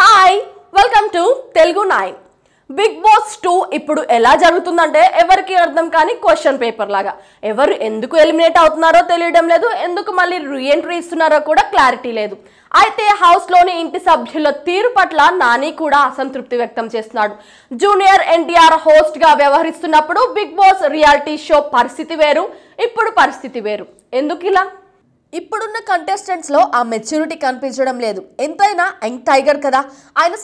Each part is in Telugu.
hi welcome to Telugu nine big boss two ఇప్పుడు ఎలా జరుగుతుందంటే ఎవరికి అర్థం కానీ క్వశ్చన్ పేపర్ లాగా ఎవరు ఎందుకు ఎలిమినేట్ అవుతున్నారో తెలియడం లేదు ఎందుకు మళ్ళీ రీఎంట్రీ ఇస్తున్నారో కూడా క్లారిటీ లేదు అయితే హౌస్లోని ఇంటి సభ్యుల తీరు పట్ల నాని కూడా అసంతృప్తి వ్యక్తం చేస్తున్నాడు జూనియర్ ఎన్టీఆర్ హోస్ట్గా వ్యవహరిస్తున్నప్పుడు బిగ్ బాస్ రియాలిటీ షో పరిస్థితి వేరు ఇప్పుడు పరిస్థితి వేరు ఎందుకు ఇలా ఇప్పుడున్న కంటెస్టెంట్స్లో ఆ మెచ్యూరిటీ కనిపించడం లేదు ఎంతైనా యంగ్ టైగర్ కదా ఆయన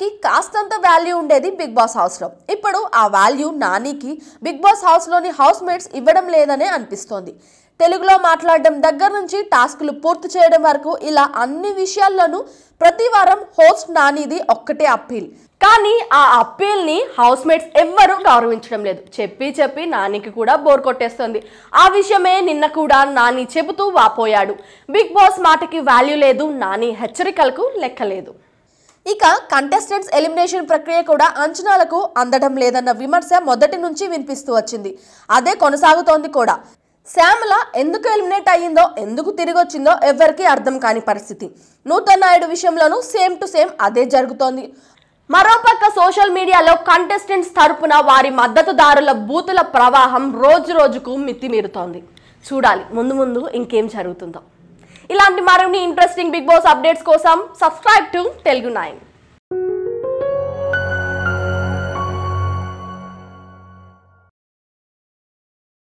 కి కాస్తంత వాల్యూ ఉండేది బిగ్ బాస్ హౌస్లో ఇప్పుడు ఆ వాల్యూ నానికి బిగ్ బాస్ హౌస్లోని హౌస్ మేట్స్ ఇవ్వడం లేదనే అనిపిస్తోంది తెలుగులో మాట్లాడడం దగ్గర నుంచి టాస్కులు పూర్తి చేయడం వరకు ఇలా అన్ని విషయాల్లోనూ ప్రతి వారం హోస్ట్ నానిది ఒక్కటే అప్పీల్ కానీ ఆ అప్పీల్ని హౌస్ మేట్స్ ఎవ్వరూ గౌరవించడం లేదు చెప్పి చెప్పి నానికి కూడా బోర్ కొట్టేస్తుంది ఆ విషయమే నిన్న కూడా నాని చెబుతూ వాపోయాడు బిగ్ బాస్ మాటకి వాల్యూ లేదు నాని హెచ్చరికలకు లెక్కలేదు ఇక కంటెస్టెంట్స్ ఎలిమినేషన్ ప్రక్రియ కూడా అంచనాలకు అందడం లేదన్న విమర్శ మొదటి నుంచి వినిపిస్తూ వచ్చింది అదే కొనసాగుతోంది కూడా శ్యామల ఎందుకు ఎలిమినేట్ అయ్యిందో ఎందుకు తిరిగి వచ్చిందో ఎవరికీ అర్థం కాని పరిస్థితి నూతన్ నాయుడు విషయంలోనూ సేమ్ టు సేమ్ అదే జరుగుతోంది మరోపక్క సోషల్ మీడియాలో కంటెస్టెంట్స్ తరపున వారి మద్దతుదారుల బూతుల ప్రవాహం రోజు రోజుకు మితిమీరుతోంది చూడాలి ముందు ముందు ఇంకేం జరుగుతుందో ఇలాంటి మరిన్ని ఇంట్రెస్టింగ్ బిగ్ బాస్ అప్డేట్స్ కోసం సబ్స్క్రైబ్ టు తెలుగు నైన్